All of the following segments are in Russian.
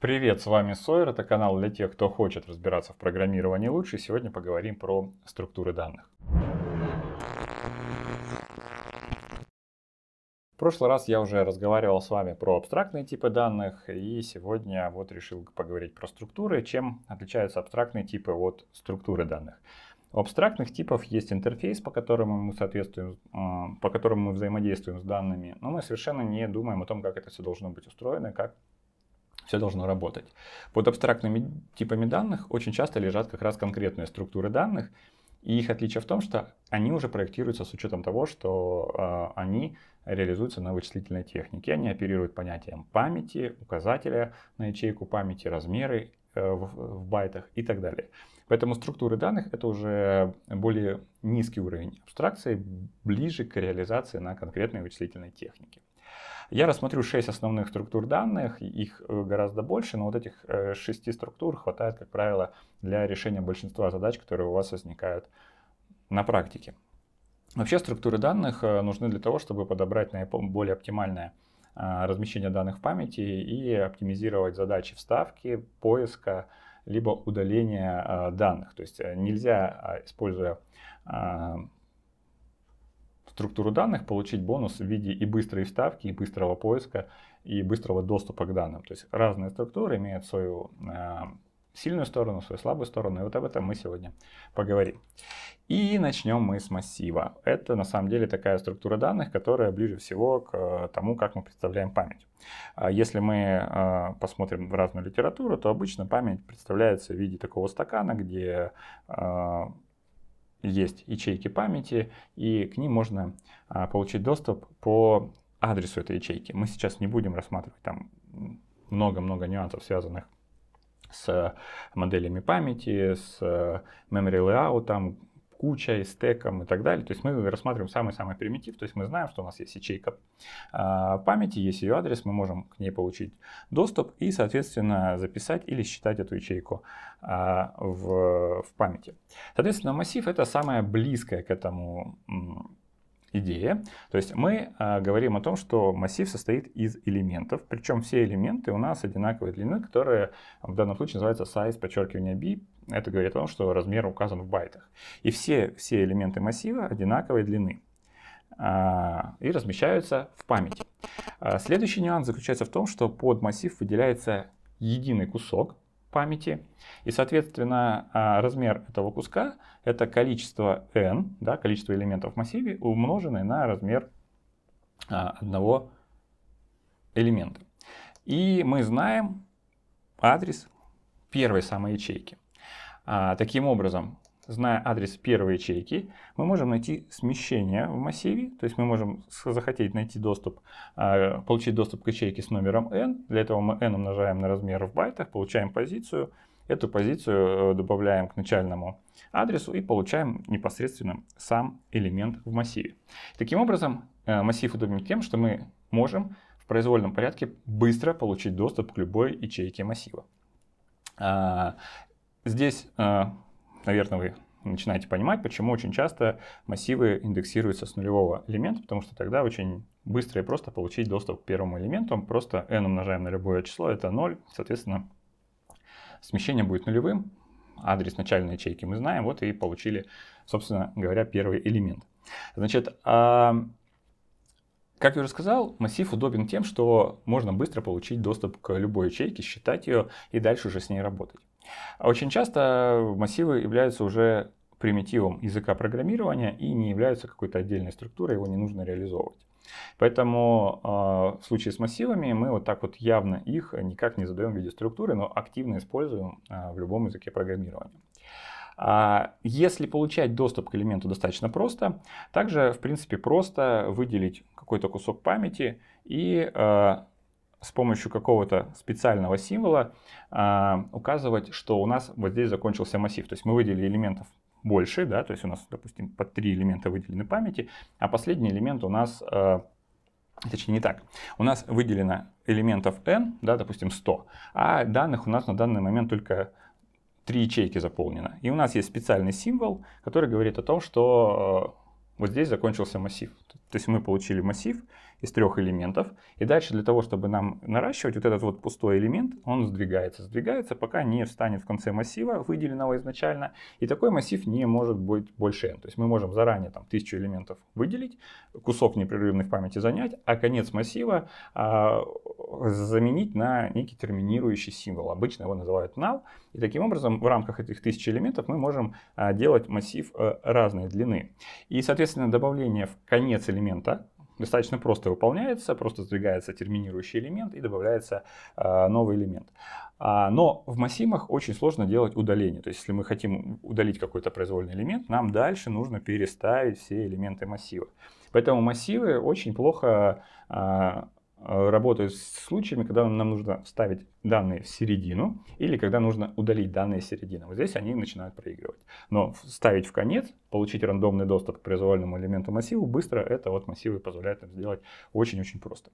Привет, с вами Сойер, это канал для тех, кто хочет разбираться в программировании лучше. Сегодня поговорим про структуры данных. В прошлый раз я уже разговаривал с вами про абстрактные типы данных, и сегодня вот решил поговорить про структуры, чем отличаются абстрактные типы от структуры данных. У абстрактных типов есть интерфейс, по которому мы соответствуем, по которому мы взаимодействуем с данными, но мы совершенно не думаем о том, как это все должно быть устроено, как все должно работать. Под абстрактными типами данных очень часто лежат как раз конкретные структуры данных, и их отличие в том, что они уже проектируются с учетом того, что э, они реализуются на вычислительной технике. Они оперируют понятием памяти, указателя на ячейку памяти, размеры э, в, в байтах и так далее. Поэтому структуры данных это уже более низкий уровень абстракции, ближе к реализации на конкретной вычислительной технике. Я рассмотрю 6 основных структур данных, их э, гораздо больше, но вот этих 6 э, структур хватает, как правило, для решения большинства задач, которые у вас возникают на практике. Вообще структуры данных э, нужны для того, чтобы подобрать наиболее оптимальное размещение данных в памяти и оптимизировать задачи вставки, поиска, либо удаления данных. То есть нельзя, а, используя а, структуру данных, получить бонус в виде и быстрой вставки, и быстрого поиска, и быстрого доступа к данным. То есть разные структуры имеют свою э, сильную сторону, свою слабую сторону, и вот об этом мы сегодня поговорим. И начнем мы с массива. Это на самом деле такая структура данных, которая ближе всего к э, тому, как мы представляем память. А если мы э, посмотрим в разную литературу, то обычно память представляется в виде такого стакана, где есть ячейки памяти, и к ним можно а, получить доступ по адресу этой ячейки. Мы сейчас не будем рассматривать там много-много нюансов, связанных с моделями памяти, с э, memory layout, там, кучей, стеком и так далее. То есть мы рассматриваем самый-самый примитив, то есть мы знаем, что у нас есть ячейка а, памяти, есть ее адрес, мы можем к ней получить доступ и, соответственно, записать или считать эту ячейку а, в, в памяти. Соответственно, массив — это самое близкое к этому идея. То есть мы э, говорим о том, что массив состоит из элементов, причем все элементы у нас одинаковой длины, которая в данном случае называется size, подчеркивание b. Это говорит о том, что размер указан в байтах. И все, все элементы массива одинаковой длины э, и размещаются в памяти. А, следующий нюанс заключается в том, что под массив выделяется единый кусок, памяти. И, соответственно, а, размер этого куска — это количество n, да, количество элементов в массиве, умноженное на размер а, одного элемента. И мы знаем адрес первой самой ячейки. А, таким образом, зная адрес первой ячейки, мы можем найти смещение в массиве, то есть мы можем захотеть найти доступ, а, получить доступ к ячейке с номером n. Для этого мы n умножаем на размер в байтах, получаем позицию, эту позицию э, добавляем к начальному адресу и получаем непосредственно сам элемент в массиве. Таким образом, э, массив удобен тем, что мы можем в произвольном порядке быстро получить доступ к любой ячейке массива. А, здесь э, наверное, вы начинаете понимать, почему очень часто массивы индексируются с нулевого элемента, потому что тогда очень быстро и просто получить доступ к первому элементу. Просто n умножаем на любое число, это 0, соответственно, смещение будет нулевым, адрес начальной ячейки мы знаем, вот и получили, собственно говоря, первый элемент. Значит, а, как я уже сказал, массив удобен тем, что можно быстро получить доступ к любой ячейке, считать ее и дальше уже с ней работать. А очень часто массивы являются уже примитивом языка программирования и не являются какой-то отдельной структурой, его не нужно реализовывать. Поэтому э, в случае с массивами мы вот так вот явно их никак не задаем в виде структуры, но активно используем э, в любом языке программирования. А если получать доступ к элементу достаточно просто, также, в принципе, просто выделить какой-то кусок памяти и с помощью какого-то специального символа а, указывать, что у нас вот здесь закончился массив. То есть мы выделили элементов больше, да, то есть у нас, допустим, по три элемента выделены памяти, а последний элемент у нас, э, точнее не так, у нас выделено элементов n, да, допустим, 100, а данных у нас на данный момент только три ячейки заполнено. И у нас есть специальный символ, который говорит о том, что э, вот здесь закончился массив. То есть мы получили массив из трех элементов, и дальше для того, чтобы нам наращивать вот этот вот пустой элемент, он сдвигается, сдвигается, пока не встанет в конце массива, выделенного изначально, и такой массив не может быть больше n. То есть мы можем заранее там тысячу элементов выделить, кусок непрерывной в памяти занять, а конец массива а, заменить на некий терминирующий символ. Обычно его называют null, и таким образом в рамках этих тысячи элементов мы можем а, делать массив а, разной длины. И, соответственно, добавление в конец элемента элемента достаточно просто выполняется, просто сдвигается терминирующий элемент и добавляется э, новый элемент. А, но в массивах очень сложно делать удаление. То есть, если мы хотим удалить какой-то произвольный элемент, нам дальше нужно переставить все элементы массива. Поэтому массивы очень плохо а, Э, работают с случаями, когда нам нужно вставить данные в середину или когда нужно удалить данные с середины. Вот здесь они начинают проигрывать. Но вставить в конец, получить рандомный доступ к произвольному элементу массива быстро, это вот массивы позволяют нам сделать очень-очень просто.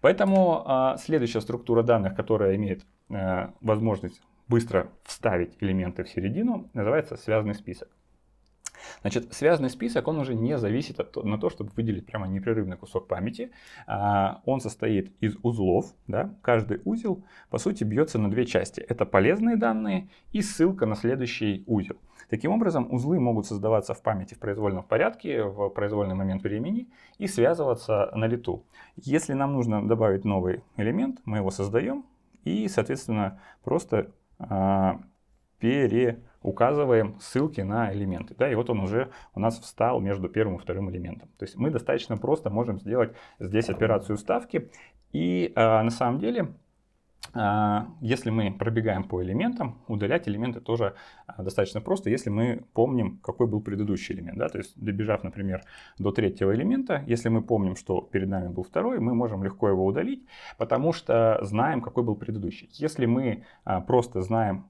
Поэтому а, следующая структура данных, которая имеет а, возможность быстро вставить элементы в середину, называется связанный список. Значит, связанный список, он уже не зависит от, на то, чтобы выделить прямо непрерывный кусок памяти. А, он состоит из узлов. Да? Каждый узел, по сути, бьется на две части. Это полезные данные и ссылка на следующий узел. Таким образом, узлы могут создаваться в памяти в произвольном порядке, в произвольный момент времени и связываться на лету. Если нам нужно добавить новый элемент, мы его создаем и, соответственно, просто э, пере указываем ссылки на элементы. Да, и вот он уже у нас встал между первым и вторым элементом. То есть мы достаточно просто можем сделать здесь операцию вставки. И э, на самом деле а, если мы пробегаем по элементам, удалять элементы тоже а, достаточно просто, если мы помним, какой был предыдущий элемент. Да? То есть, добежав, например, до третьего элемента, если мы помним, что перед нами был второй, мы можем легко его удалить, потому что знаем, какой был предыдущий. Если мы просто знаем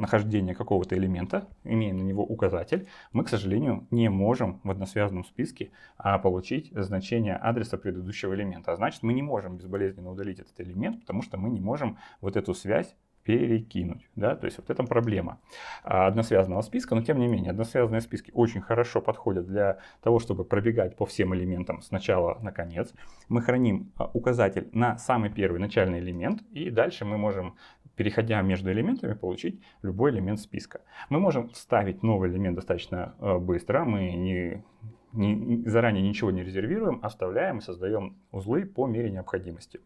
нахождение какого-то элемента, имея на него указатель, мы, к сожалению, не можем в односвязанном списке а, получить значение адреса предыдущего элемента. А значит, мы не можем безболезненно удалить этот элемент, потому что мы не можем вот эту связь перекинуть. Да? То есть вот это проблема а, односвязанного списка, но тем не менее односвязанные списки очень хорошо подходят для того, чтобы пробегать по всем элементам сначала на конец. Мы храним а, указатель на самый первый начальный элемент и дальше мы можем переходя между элементами, получить любой элемент списка. Мы можем вставить новый элемент достаточно э, быстро, мы не, не, заранее ничего не резервируем, оставляем а и создаем узлы по мере необходимости.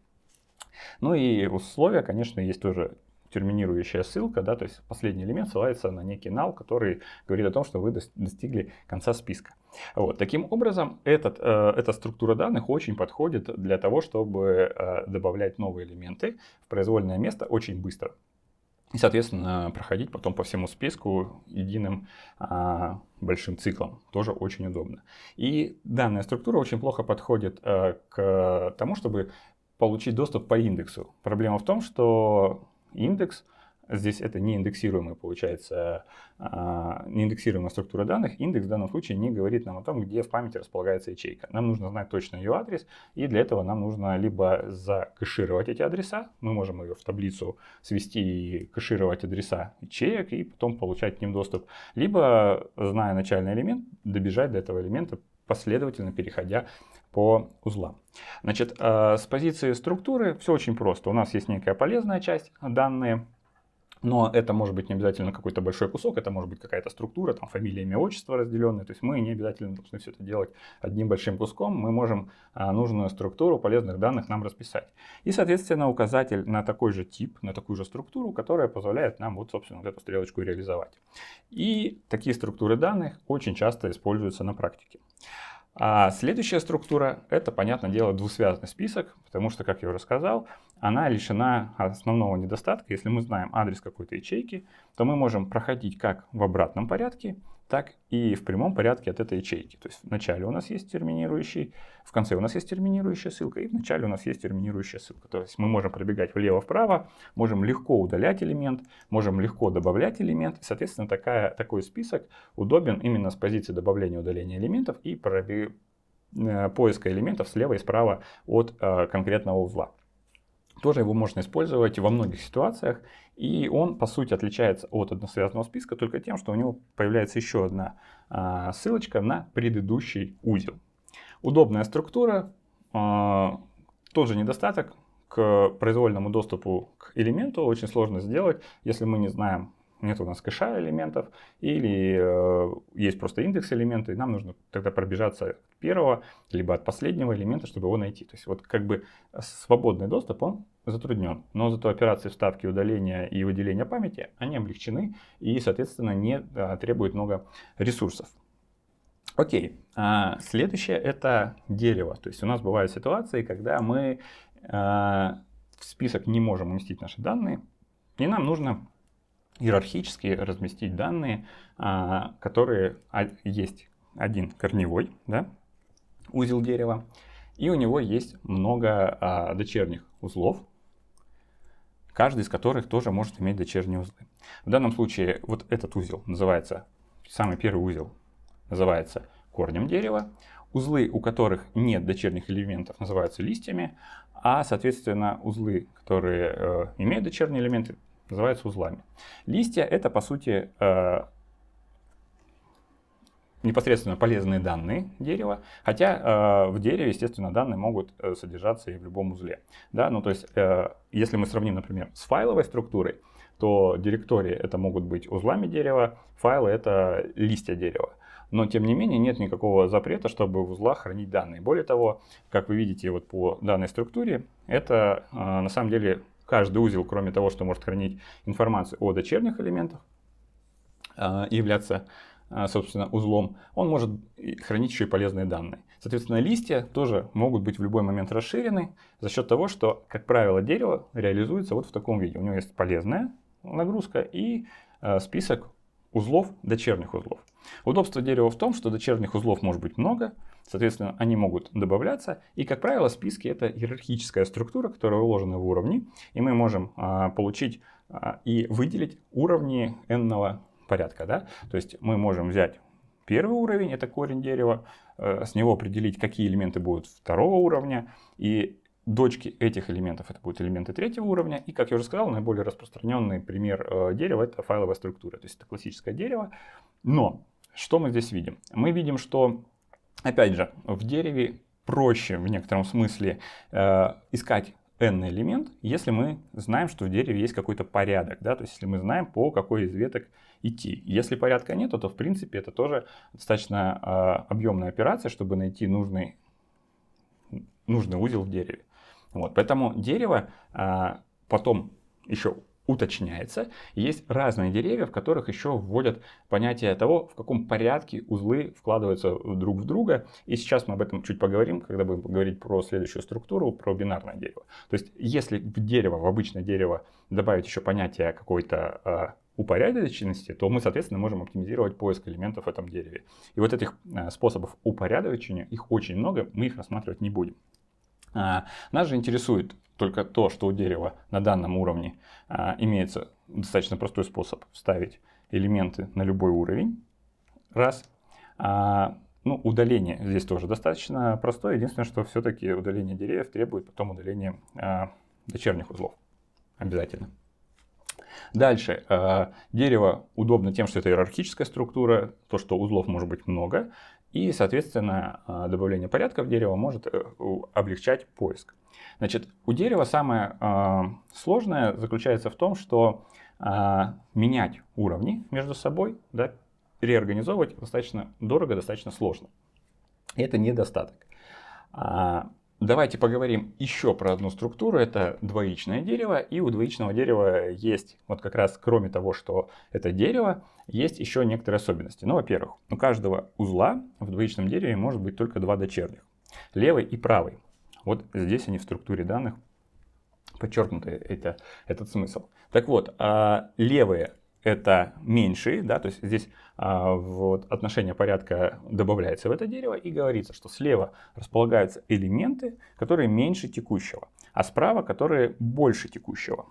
Ну и условия, конечно, есть тоже терминирующая ссылка, да, то есть последний элемент ссылается на некий нал, который говорит о том, что вы достигли конца списка. Вот. Таким образом, этот, э, эта структура данных очень подходит для того, чтобы э, добавлять новые элементы в произвольное место очень быстро. И, соответственно, проходить потом по всему списку единым а, большим циклом. Тоже очень удобно. И данная структура очень плохо подходит а, к тому, чтобы получить доступ по индексу. Проблема в том, что индекс. Здесь это не индексируемая, получается, а, не индексируемая структура данных. Индекс в данном случае не говорит нам о том, где в памяти располагается ячейка. Нам нужно знать точно ее адрес, и для этого нам нужно либо закэшировать эти адреса, мы можем ее в таблицу свести и кэшировать адреса ячеек, и потом получать к ним доступ, либо, зная начальный элемент, добежать до этого элемента, последовательно переходя по узлам. Значит, э, с позиции структуры все очень просто. У нас есть некая полезная часть, э, данные, но это может быть не обязательно какой-то большой кусок, это может быть какая-то структура, там фамилия, имя, отчество разделенные. То есть мы не обязательно должны все это делать одним большим куском. Мы можем э, нужную структуру полезных данных нам расписать. И, соответственно, указатель на такой же тип, на такую же структуру, которая позволяет нам вот, собственно, вот эту стрелочку реализовать. И такие структуры данных очень часто используются на практике. А следующая структура — это, понятное дело, двусвязный список, потому что, как я уже сказал, она лишена основного недостатка. Если мы знаем адрес какой-то ячейки, то мы можем проходить как в обратном порядке — так и в прямом порядке от этой ячейки. То есть в начале у нас есть терминирующий, в конце у нас есть терминирующая ссылка, и в начале у нас есть терминирующая ссылка. То есть мы можем пробегать влево-вправо, можем легко удалять элемент, можем легко добавлять элемент. соответственно, такая, такой список удобен именно с позиции добавления и удаления элементов и пробег, э, поиска элементов слева и справа от э, конкретного узла тоже его можно использовать во многих ситуациях. И он, по сути, отличается от односвязанного списка только тем, что у него появляется еще одна а, ссылочка на предыдущий узел. Удобная структура, а, тот же недостаток, к произвольному доступу к элементу очень сложно сделать, если мы не знаем нет у нас кэша элементов, или э, есть просто индекс элемента, и нам нужно тогда пробежаться от первого, либо от последнего элемента, чтобы его найти. То есть вот как бы свободный доступ, он затруднен. Но зато операции вставки, удаления и выделения памяти, они облегчены и, соответственно, не а, требуют много ресурсов. Окей, а, следующее это дерево. То есть у нас бывают ситуации, когда мы а, в список не можем уместить наши данные, и нам нужно иерархически разместить данные, а, которые а, есть один корневой да, узел дерева, и у него есть много а, дочерних узлов, каждый из которых тоже может иметь дочерние узлы. В данном случае вот этот узел называется, самый первый узел называется корнем дерева. Узлы, у которых нет дочерних элементов, называются листьями, а, соответственно, узлы, которые э, имеют дочерние элементы, называются узлами. Листья это по сути э, непосредственно полезные данные дерева, хотя э, в дереве, естественно, данные могут э, содержаться и в любом узле. Да? Ну, то есть, э, если мы сравним, например, с файловой структурой, то директории это могут быть узлами дерева, файлы это листья дерева. Но, тем не менее, нет никакого запрета, чтобы в узлах хранить данные. Более того, как вы видите вот по данной структуре, это э, на самом деле каждый узел, кроме того, что может хранить информацию о дочерних элементах, э, являться э, собственно, узлом, он может хранить еще и полезные данные. Соответственно, листья тоже могут быть в любой момент расширены за счет того, что, как правило, дерево реализуется вот в таком виде. У него есть полезная нагрузка и э, список узлов, дочерних узлов. Удобство дерева в том, что дочерних узлов может быть много, Соответственно, они могут добавляться. И, как правило, списки — это иерархическая структура, которая уложена в уровни. И мы можем а, получить а, и выделить уровни n порядка. Да? То есть мы можем взять первый уровень, это корень дерева, э, с него определить, какие элементы будут второго уровня, и дочки этих элементов, это будут элементы третьего уровня, и, как я уже сказал, наиболее распространенный пример э, дерева — это файловая структура, то есть это классическое дерево, но что мы здесь видим? Мы видим, что Опять же, в дереве проще в некотором смысле э, искать n элемент, если мы знаем, что в дереве есть какой-то порядок, да, то есть если мы знаем, по какой из веток идти. Если порядка нет, то в принципе это тоже достаточно э, объемная операция, чтобы найти нужный, нужный узел в дереве. Вот, поэтому дерево э, потом еще уточняется. Есть разные деревья, в которых еще вводят понятие того, в каком порядке узлы вкладываются друг в друга. И сейчас мы об этом чуть поговорим, когда будем говорить про следующую структуру, про бинарное дерево. То есть, если в дерево, в обычное дерево добавить еще понятие какой-то а, упорядоченности, то мы, соответственно, можем оптимизировать поиск элементов в этом дереве. И вот этих а, способов упорядочения, их очень много, мы их рассматривать не будем. А, нас же интересует только то, что у дерева на данном уровне а, имеется достаточно простой способ вставить элементы на любой уровень. Раз. А, ну, удаление здесь тоже достаточно простое. Единственное, что все-таки удаление деревьев требует потом удаления а, дочерних узлов. Обязательно. Дальше. А, дерево удобно тем, что это иерархическая структура, то, что узлов может быть много. И, соответственно, а, добавление порядка в дерево может э, облегчать поиск. Значит, у дерева самое э, сложное заключается в том, что э, менять уровни между собой, да, реорганизовывать достаточно дорого, достаточно сложно. И это недостаток. Давайте поговорим еще про одну структуру. Это двоичное дерево. И у двоичного дерева есть, вот как раз кроме того, что это дерево, есть еще некоторые особенности. Ну, во-первых, у каждого узла в двоичном дереве может быть только два дочерних. Левый и правый. Вот здесь они в структуре данных подчеркнуты это, этот смысл. Так вот, а левые это меньшие, да, то есть здесь а, вот, отношение порядка добавляется в это дерево и говорится, что слева располагаются элементы, которые меньше текущего, а справа, которые больше текущего.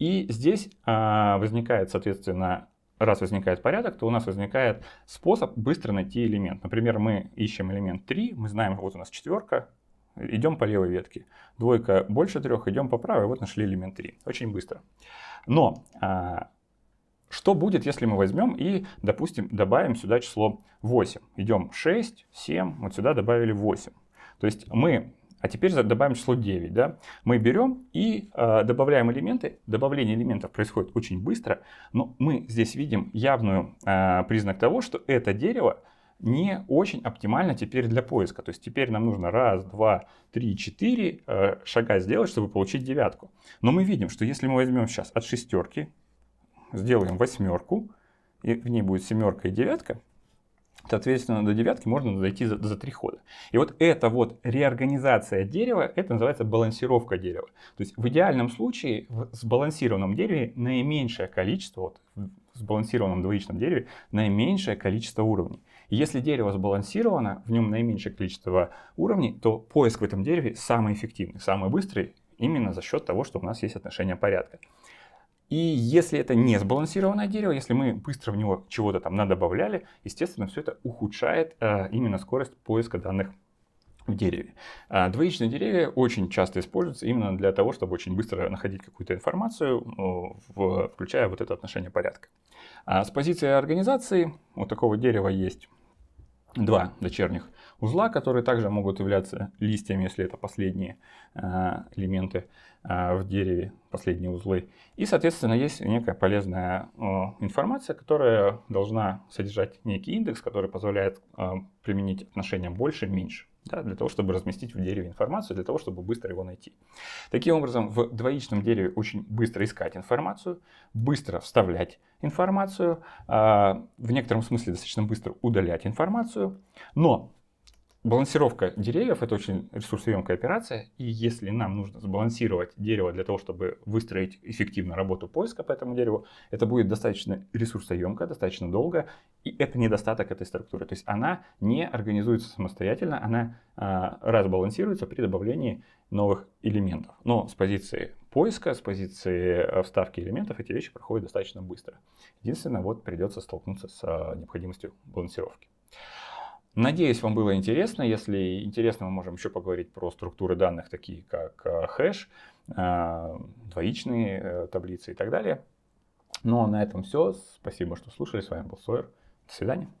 И здесь а, возникает, соответственно, раз возникает порядок, то у нас возникает способ быстро найти элемент. Например, мы ищем элемент 3, мы знаем, вот у нас четверка, идем по левой ветке. Двойка больше трех, идем по правой, вот нашли элемент 3. Очень быстро. Но а, что будет, если мы возьмем и, допустим, добавим сюда число 8? Идем 6, 7, вот сюда добавили 8. То есть мы, а теперь добавим число 9, да? Мы берем и э, добавляем элементы. Добавление элементов происходит очень быстро, но мы здесь видим явную э, признак того, что это дерево не очень оптимально теперь для поиска. То есть теперь нам нужно раз, два, три, четыре э, шага сделать, чтобы получить девятку. Но мы видим, что если мы возьмем сейчас от шестерки сделаем восьмерку, и в ней будет семерка и девятка, Соответственно, до девятки можно дойти за, за три хода. И вот эта вот реорганизация дерева, это называется балансировка дерева. То есть в идеальном случае в сбалансированном дереве наименьшее количество, вот в сбалансированном двоичном дереве, наименьшее количество уровней. Если дерево сбалансировано, в нем наименьшее количество уровней, то поиск в этом дереве самый эффективный, самый быстрый, именно за счет того, что у нас есть отношение порядка. И если это не сбалансированное дерево, если мы быстро в него чего-то там надобавляли, естественно, все это ухудшает э, именно скорость поиска данных в дереве. А двоичные деревья очень часто используются именно для того, чтобы очень быстро находить какую-то информацию, э, в, включая вот это отношение порядка. А с позиции организации у такого дерева есть два дочерних узла, которые также могут являться листьями, если это последние а, элементы а, в дереве, последние узлы. И, соответственно, есть некая полезная информация, которая должна содержать некий индекс, который позволяет а, применить отношения больше-меньше. Да, для того, чтобы разместить в дереве информацию, для того, чтобы быстро его найти. Таким образом, в двоичном дереве очень быстро искать информацию, быстро вставлять информацию, в некотором смысле достаточно быстро удалять информацию, но балансировка деревьев — это очень ресурсоемкая операция, и если нам нужно сбалансировать дерево для того, чтобы выстроить эффективно работу поиска по этому дереву, это будет достаточно ресурсоемко, достаточно долго, и это недостаток этой структуры. То есть она не организуется самостоятельно, она а, разбалансируется при добавлении новых элементов. Но с позиции поиска, с позиции э, вставки элементов эти вещи проходят достаточно быстро. Единственное, вот придется столкнуться с а, необходимостью балансировки. Надеюсь, вам было интересно. Если интересно, мы можем еще поговорить про структуры данных, такие как э, хэш, э, двоичные э, таблицы и так далее. Ну а на этом все. Спасибо, что слушали. С вами был Сойер. До свидания.